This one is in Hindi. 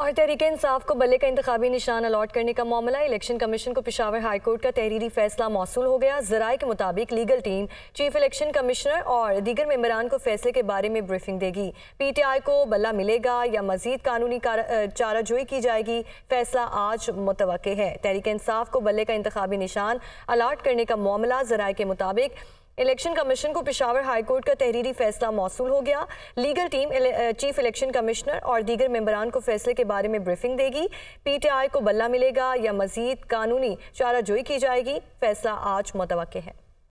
और तहरीक इंसाफ को बल्ले का इंतबी निशान अलाट करने का मामला इलेक्शन कमीशन को पिशावर हाईकोर्ट का तहरीरी फैसला मौसू हो गया जराए के मुताबिक legal team chief election commissioner और दीगर मम्बरान को फैसले के बारे में ब्रीफिंग देगी पी टी आई को बल्ला मिलेगा या मजीद कानूनी चाराजोई की जाएगी फैसला आज मुतव है तहरीक इंसाफ को बल्ले का इंतबी निशान अलाट करने का मामला जराए के मुताबिक इलेक्शन कमीशन को पिशावर हाईकोर्ट का तहरीरी फैसला मौसू हो गया legal team chief election commissioner और दीगर मेम्बरान को फैसले के बारे में ब्रीफिंग देगी पीटीआई को बल्ला मिलेगा या मजीद कानूनी चाराजोई की जाएगी फैसला आज मुतव है